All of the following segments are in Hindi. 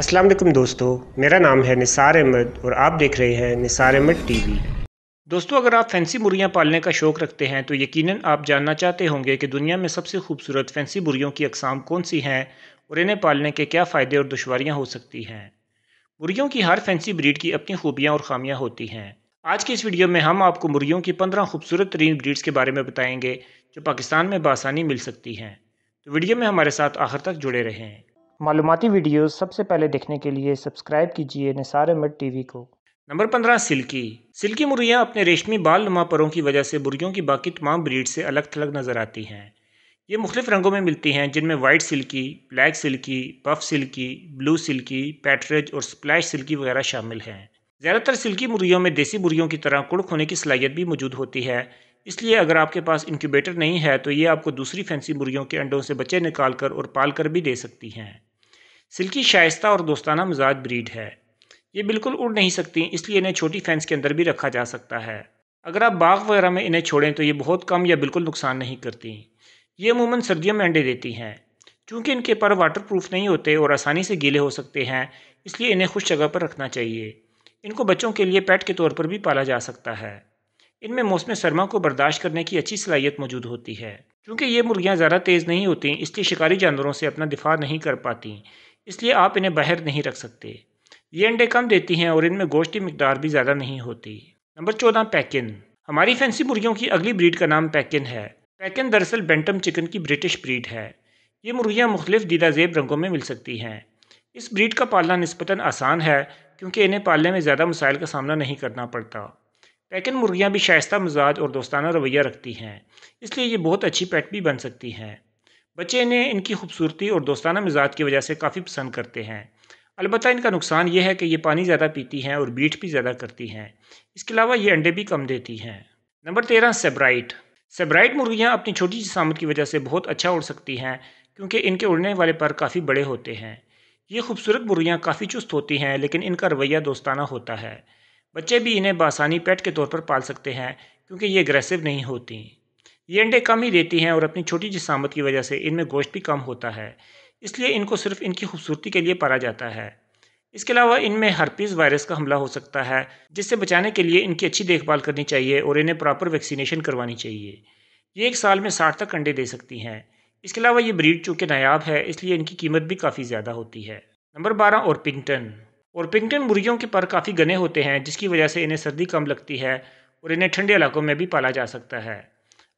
अस्सलाम वालेकुम दोस्तों मेरा नाम है निसार अहमद और आप देख रहे हैं निसार अहमद टीवी दोस्तों अगर आप फैंसी मुर्गियाँ पालने का शौक़ रखते हैं तो यकीनन आप जानना चाहते होंगे कि दुनिया में सबसे खूबसूरत फैंसी मुर्गियों की अकसाम कौन सी हैं और इन्हें पालने के क्या फ़ायदे और दुशारियाँ हो सकती हैं मुर्गियों की हर फैंसी ब्रीड की अपनी खूबियाँ और खामियाँ होती हैं आज की इस वीडियो में हम आपको मुर्गियों की पंद्रह खूबसूरत तरीन ब्रीड्स के बारे में बताएँगे जो पाकिस्तान में बासानी मिल सकती हैं तो वीडियो में हमारे साथ आखिर तक जुड़े रहें मालूमती वीडियोस सबसे पहले देखने के लिए सब्सक्राइब कीजिए निसार अहमद टीवी को नंबर पंद्रह सिल्की सिल्की मुर्गियाँ अपने रेशमी बाल नुमा परों की वजह से मुर्गियों की बाकी तमाम ब्रीड से अलग थलग नज़र आती हैं ये मुख्तफ रंगों में मिलती हैं जिनमें white silky black silky puff silky blue silky partridge और स्प्लैश सिल्की वगैरह शामिल हैं ज़्यादातर सिल्की मुर्गियों में देसी मुर्गियों की तरह कुड़ खोने की सलाहियत भी मौजूद होती है इसलिए अगर आपके पास इंक्यूबेटर नहीं है तो ये आपको दूसरी फैंसी मुर्गियों के अंडों से बच्चे निकाल कर और पाल कर भी दे सकती हैं सिल्की शायस्ता और दोस्ताना मिजाज ब्रीड है ये बिल्कुल उड़ नहीं सकती इसलिए इन्हें छोटी फैंस के अंदर भी रखा जा सकता है अगर आप बाग वगैरह में इन्हें छोड़ें तो ये बहुत कम या बिल्कुल नुकसान नहीं करती ये अमूमन सर्दियों में अंडे देती हैं चूँकि इनके पर वाटरप्रूफ नहीं होते और आसानी से गीले हो सकते हैं इसलिए इन्हें खुश जगह पर रखना चाहिए इनको बच्चों के लिए पेट के तौर पर भी पाला जा सकता है इनमें मौसम सरमा को बर्दाश्त करने की अच्छी सलाहियत मौजूद होती है क्योंकि ये मुर्गियाँ ज़्यादा तेज़ नहीं होती इसलिए शिकारी जानवरों से अपना दिफा नहीं कर पाती इसलिए आप इन्हें बाहर नहीं रख सकते ये अंडे कम देती हैं और इनमें गोश्त की मकदार भी ज़्यादा नहीं होती नंबर चौदह पैकिन हमारी फैंसी मुर्गियों की अगली ब्रीड का नाम पैकिन है पैकिन दरअसल बेंटम चिकन की ब्रिटिश ब्रीड है ये मुर्गियाँ दीदा दीदाजेब रंगों में मिल सकती हैं इस ब्रीड का पालना नस्बता आसान है क्योंकि इन्हें पालने में ज़्यादा मसाइल का सामना नहीं करना पड़ता पैकिन मुर्गियाँ भी शायस्ता मिजाज और दोस्ताना रवैया रखती हैं इसलिए ये बहुत अच्छी पेट भी बन सकती हैं बच्चे इन्हें इनकी खूबसूरती और दोस्ताना मिजाज की वजह से काफ़ी पसंद करते हैं अलबत् इनका नुकसान यह है कि ये पानी ज़्यादा पीती हैं और बीट भी ज़्यादा करती हैं इसके अलावा ये अंडे भी कम देती हैं नंबर तेरह सेब्राइट सेब्राइट मुर्गियाँ अपनी छोटी जिसामत की वजह से बहुत अच्छा उड़ सकती हैं क्योंकि इनके उड़ने वाले पर काफ़ी बड़े होते हैं ये खूबसूरत मुर्गियाँ काफ़ी चुस्त होती हैं लेकिन इनका रवैया दोस्ताना होता है बच्चे भी इन्हें बासानी पेट के तौर पर पाल सकते हैं क्योंकि ये अग्रेसिव नहीं होती ये अंडे कम ही देती हैं और अपनी छोटी जिसामत की वजह से इनमें गोश्त भी कम होता है इसलिए इनको सिर्फ इनकी खूबसूरती के लिए पाला जाता है इसके अलावा इनमें हर्पीज़ वायरस का हमला हो सकता है जिससे बचाने के लिए इनकी अच्छी देखभाल करनी चाहिए और इन्हें प्रॉपर वैक्सीनेशन करवानी चाहिए ये एक साल में साठ तक अंडे दे सकती हैं इसके अलावा ये ब्रीड चूँकि नायाब है इसलिए इनकी कीमत भी काफ़ी ज़्यादा होती है नंबर बारह औरपिंगटन औरपिंगटन मुर्गियों के पर काफ़ी गने होते हैं जिसकी वजह से इन्हें सर्दी कम लगती है और इन्हें ठंडे इलाकों में भी पाला जा सकता है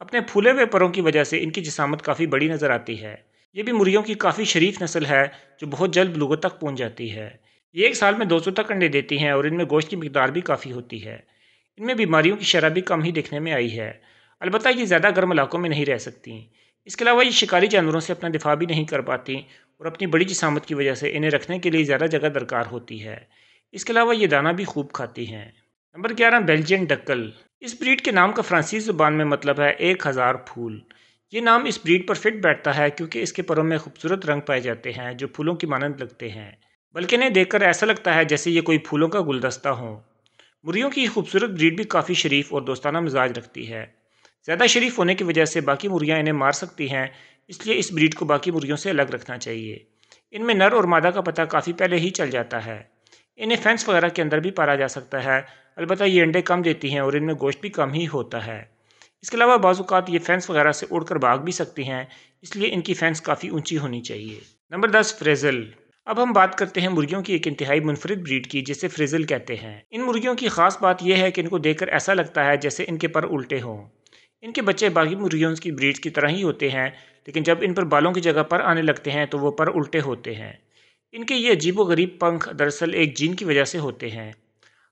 अपने फूले हुए परों की वजह से इनकी जिसामत काफ़ी बड़ी नज़र आती है ये भी मुर्गियों की काफ़ी शरीफ नस्ल है जो बहुत जल्द लोगों तक पहुँच जाती है ये एक साल में 200 तक अंडे देती हैं और इनमें गोश्त की मकदार भी काफ़ी होती है इनमें बीमारियों की शराब भी कम ही देखने में आई है अलबत्त ये ज़्यादा गर्म इलाकों में नहीं रह सकती इसके अलावा ये शिकारी जानवरों से अपना दिफा भी नहीं कर पाती और अपनी बड़ी जिसामत की वजह से इन्हें रखने के लिए ज़्यादा जगह दरकार होती है इसके अलावा ये दाना भी खूब खाती हैं नंबर ग्यारह बेल्जियन डक्कल इस ब्रीड के नाम का फ्रांसीसी ज़ुबान में मतलब है एक हज़ार फूल ये नाम इस ब्रीड पर फिट बैठता है क्योंकि इसके परों में खूबसूरत रंग पाए जाते हैं जो फूलों की मानंद लगते हैं बल्कि इन्हें देखकर ऐसा लगता है जैसे ये कोई फूलों का गुलदस्ता हो मुर्गियों की खूबसूरत ब्रीड भी काफ़ी शरीफ और दोस्ताना मिजाज रखती है ज़्यादा शरीफ होने की वजह से बाकी मुर्गियाँ इन्हें मार सकती हैं इसलिए इस ब्रीड को बाकी मुर्गियों से अलग रखना चाहिए इनमें नर और मादा का पता काफ़ी पहले ही चल जाता है इन्हें फेंस वगैरह के अंदर भी पाला जा सकता है अलबतः ये अंडे कम देती हैं और इनमें गोश्त भी कम ही होता है इसके अलावा बाजूकात ये फैंस वगैरह से उड़कर भाग भी सकती हैं इसलिए इनकी फैंस काफ़ी ऊंची होनी चाहिए नंबर दस फ्रेजल अब हम बात करते हैं मुर्गियों की एक इंतहाई मुनफरद ब्रीड की जिसे फ्रेजल कहते हैं इन मुर्गियों की खास बात यह है कि इनको देखकर ऐसा लगता है जैसे इनके पर उल्टे हों इनके बच्चे बाकी मुर्गियों की ब्रीड की तरह ही होते हैं लेकिन जब इन पर बालों की जगह पर आने लगते हैं तो वो पर उल्टे होते हैं इनके ये व गरीब पंख दरअसल एक जीन की वजह से होते हैं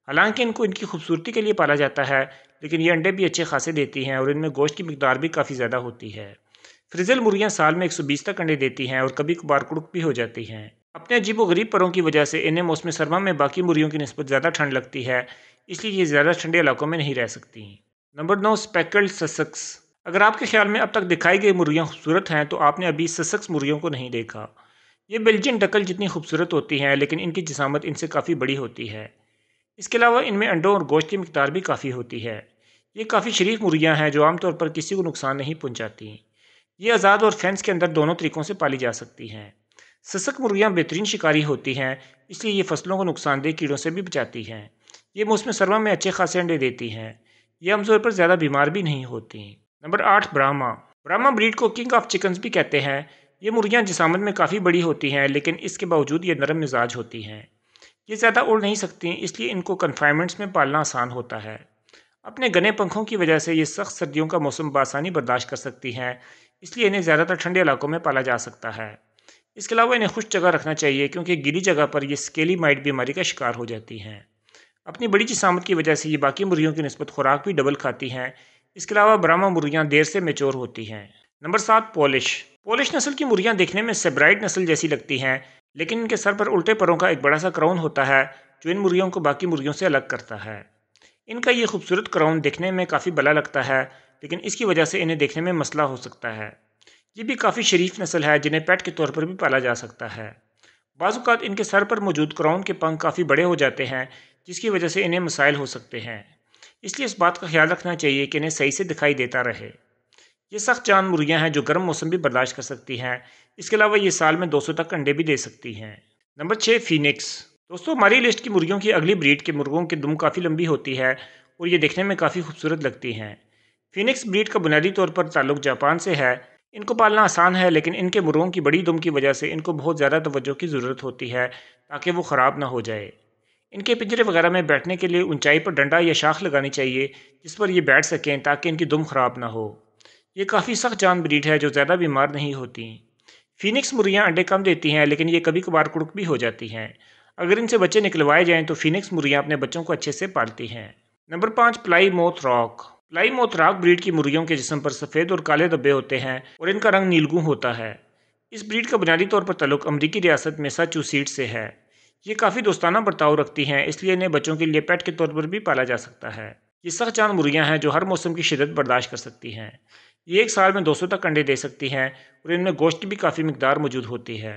हालांकि इनको इनकी खूबसूरती के लिए पाला जाता है लेकिन ये अंडे भी अच्छे खासे देती हैं और इनमें गोश्त की मकदार भी काफ़ी ज़्यादा होती है फ्रिजल मुर्गियाँ साल में बीस तक अंडे देती हैं और कभी कभार कुड़क भी हो जाती हैं अपने अजीब व गरीब परों की वजह से इन्हें मौसम सरमा में बाकी मुर्गियों की नस्बत ज़्यादा ठंड लगती है इसलिए ये ज़्यादा ठंडे इलाकों में नहीं रह सकती नंबर नौ स्पेकल्ड ससक्स अगर आपके ख्याल में अब तक दिखाई गई मुर्गियाँ खूबसूरत हैं तो आपने अभी ससक्स मुर्गियों को नहीं देखा ये बेल्जियन डकल जितनी खूबसूरत होती हैं लेकिन इनकी जिसामत इनसे काफ़ी बड़ी होती है इसके अलावा इनमें अंडों और गोश्त की मकदार भी काफ़ी होती है ये काफ़ी शरीफ मुर्गियाँ हैं जो आमतौर पर किसी को नुकसान नहीं पहुँचाती ये आज़ाद और फैंस के अंदर दोनों तरीक़ों से पाली जा सकती हैं ससक मुर्गियाँ बेहतरीन शिकारी होती हैं इसलिए ये फसलों को नुकसानदेह कीड़ों से भी बचाती हैं ये मौसम सरमा में अच्छे खासे अंडे देती हैं ये आमतौर पर ज़्यादा बीमार भी नहीं होती नंबर आठ ब्राह्मा ब्राह्मा ब्रीड को किंग ऑफ चिकन्स भी कहते हैं ये मुर्गियाँ जिसामत में काफ़ी बड़ी होती हैं लेकिन इसके बावजूद ये नरम मिजाज होती हैं ये ज़्यादा उड़ नहीं सकती इसलिए इनको कन्फाइनमेंट्स में पालना आसान होता है अपने गने पंखों की वजह से ये सख्त सर्दियों का मौसम बासानी बर्दाश्त कर सकती हैं इसलिए इन्हें ज़्यादातर ठंडे इलाकों में पाला जा सकता है इसके अलावा इन्हें खुश जगह रखना चाहिए क्योंकि गिरी जगह पर यह स्केली माइट बीमारी का शिकार हो जाती हैं अपनी बड़ी जिसामत की वजह से ये बाकी मुर्गियों की नस्बत खुराक भी डबल खाती हैं इसके अलावा ब्रामा मुर्गियाँ देर से मेचोर होती हैं नंबर सात पॉलिश पॉलिश नस्ल की मुर्गियाँ देखने में सेब्राइट नस्ल जैसी लगती हैं लेकिन इनके सर पर उल्टे परों का एक बड़ा सा क्राउन होता है जो इन मुर्गियों को बाकी मुर्गियों से अलग करता है इनका ये खूबसूरत क्राउन देखने में काफ़ी भला लगता है लेकिन इसकी वजह से इन्हें देखने में मसला हो सकता है ये भी काफ़ी शरीफ नस्ल है जिन्हें पेट के तौर पर भी पाला जा सकता है बाज़ात इनके सर पर मौजूद क्राउन के पंख काफ़ी बड़े हो जाते हैं जिसकी वजह से इन्हें मसाइल हो सकते हैं इसलिए इस बात का ख्याल रखना चाहिए कि इन्हें सही से दिखाई देता रहे ये सख्त चांद मुर्गियाँ हैं जो गर्म मौसम भी बर्दाश्त कर सकती हैं इसके अलावा ये साल में 200 तक अंडे भी दे सकती हैं नंबर छः फिनिक्स दोस्तों हमारी लिस्ट की मुर्गियों की अगली ब्रीड के मुर्गों की दुम काफ़ी लंबी होती है और ये देखने में काफ़ी खूबसूरत लगती हैं फिनिक्स ब्रीड का बुनियादी तौर पर ताल्लुक जापान से है इनको पालना आसान है लेकिन इनके मुर्गों की बड़ी दुम की वजह से इनको बहुत ज़्यादा तवज्जो की ज़रूरत होती है ताकि वो ख़राब ना हो जाए इनके पिंजरे वगैरह में बैठने के लिए ऊंचाई पर डंडा या शाख लगानी चाहिए जिस पर ये बैठ सकें ताकि इनकी दुम ख़राब ना हो ये काफ़ी सख्त जान ब्रीड है जो ज़्यादा बीमार नहीं होती फिनिक्स मुर्गियाँ अंडे कम देती हैं लेकिन ये कभी कभार कुड़क भी हो जाती हैं अगर इनसे बच्चे निकलवाए जाएँ तो फिनिक्स मुर्गियाँ अपने बच्चों को अच्छे से पालती हैं नंबर पाँच Plymouth rock Plymouth rock breed की मुर्गियों के जिसम पर सफ़ेद और काले धब्बे होते हैं और इनका रंग नीलगू होता है इस ब्रीड का बुनियादी तौर पर तल्लुक अमरीकी रियासत में मैसाचूसीट से है ये काफ़ी दोस्ताना बर्ताव रखती हैं इसलिए इन्हें बच्चों के लिए पेट के तौर पर भी पाला जा सकता है ये सख्त चांद मुर्गियाँ हैं जो हर मौसम की शिदत बर्दाश्त कर सकती हैं ये एक साल में 200 तक अंडे दे सकती हैं और इनमें गोश्त भी काफ़ी मकदार मौजूद होती है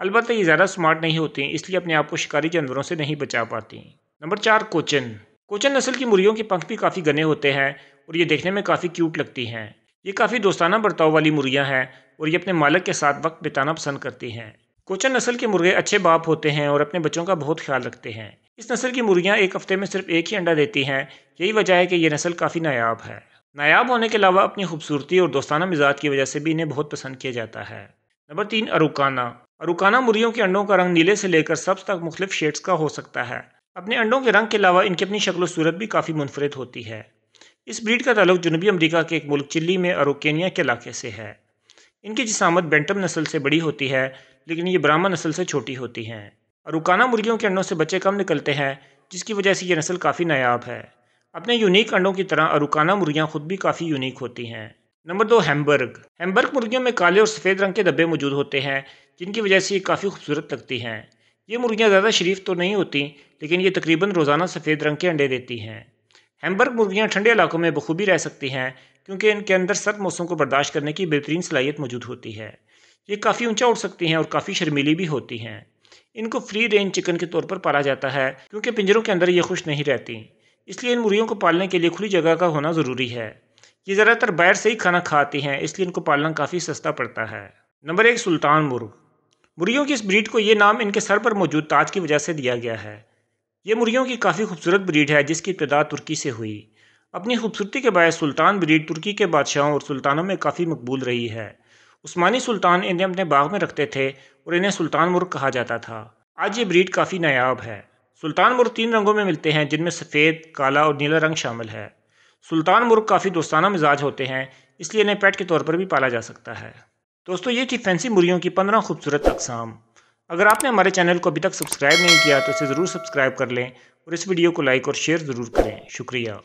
अलबत्त ये ज़्यादा स्मार्ट नहीं होती इसलिए अपने आप को शिकारी जानवरों से नहीं बचा पाती नंबर चार कोचन कोचन नस्ल की मुर्गियों के पंख भी काफ़ी घने होते हैं और ये देखने में काफ़ी क्यूट लगती हैं ये काफ़ी दोस्ताना बर्ताव वाली मुर्गियाँ हैं और ये अपने मालक के साथ वक्त बिताना पसंद करती हैं कोचन नस्ल के मुर्गे अच्छे बाप होते हैं और अपने बच्चों का बहुत ख्याल रखते हैं इस नस्ल की मुर्गियाँ एक हफ्ते में सिर्फ एक ही अंडा देती हैं यही वजह है कि ये नस्ल काफ़ी नायाब है नायाब होने के अलावा अपनी खूबसूरती और दोस्ताना मिजाज की वजह से भी इन्हें बहुत पसंद किया जाता है नंबर तीन अरुकाना अरुकाना मुर्गियों के अंडों का रंग नीले से लेकर सब तक मुख्तफ शेड्स का हो सकता है अपने अंडों के रंग के अलावा इनकी अपनी शक्ल सूरत भी काफ़ी मुनफरद होती है इस ब्रीड का ताल्लुक जनूबी अमरीका के एक मुल्क चिल्ली में अरुकनिया के इलाके से है इनकी जिसामत बेंटम नस्ल से बड़ी होती है लेकिन ये ब्राह्मा नस्ल से छोटी होती हैं अरुकाना मुर्गियों के अंडों से बच्चे कम निकलते हैं जिसकी वजह से ये नस्ल काफ़ी नायाब है अपने यूनिक अंडों की तरह अरुकाना मुर्गियाँ खुद भी काफ़ी यूनिक होती हैं नंबर दो हैम्बर्ग हैम्बर्ग मुर्गियों में काले और सफ़ेद रंग के धब्बे मौजूद होते हैं जिनकी वजह से ये काफ़ी खूबसूरत लगती हैं ये मुर्गियाँ ज़्यादा शरीफ तो नहीं होती लेकिन ये तकरीबन रोज़ाना सफ़ेद रंग के अंडे देती हैं हैम्बर्ग मुर्गियाँ ठंडे इलाकों में बखूबी रह सकती हैं क्योंकि इनके अंदर सर्द मौसम को बर्दाश्त करने की बेहतरीन सलाहियत मौजूद होती है ये काफ़ी ऊंचा उड़ सकती हैं और काफ़ी शर्मीली भी होती हैं इनको फ्री रेंज चिकन के तौर पर पाला जाता है क्योंकि पिंजरों के अंदर ये खुश नहीं रहती इसलिए इन मुर्गियों को पालने के लिए खुली जगह का होना ज़रूरी है ये ज़्यादातर बाहर से ही खाना खाती हैं इसलिए इनको पालना काफ़ी सस्ता पड़ता है नंबर एक सुल्तान मुर्ग मुर्गियों की इस ब्रीड को ये नाम इनके सर पर मौजूद ताज की वजह से दिया गया है ये मुर्गियों की काफ़ी खूबसूरत ब्रीड है जिसकी इब्तदा तुर्की से हुई अपनी खूबसूरती के बायस सुल्तान ब्रीड तुर्की के बादशाहों और सुल्तानों में काफ़ी मकबूल रही है उस्मानी सुल्तान इन्हें अपने बाग में रखते थे और इन्हें सुल्तान मुर्ग कहा जाता था आज ये ब्रीड काफ़ी नायाब है सुल्तान मुर्ग तीन रंगों में मिलते हैं जिनमें सफ़ेद काला और नीला रंग शामिल है सुल्तान मुर्ग काफ़ी दोस्ताना मिजाज होते हैं इसलिए इन्हें पेट के तौर पर भी पाला जा सकता है दोस्तों ये थी फैंसी मुर्गियों की पंद्रह खूबसूरत अकसाम अगर आपने हमारे चैनल को अभी तक सब्सक्राइब नहीं किया तो इसे ज़रूर सब्सक्राइब कर लें और इस वीडियो को लाइक और शेयर ज़रूर करें शुक्रिया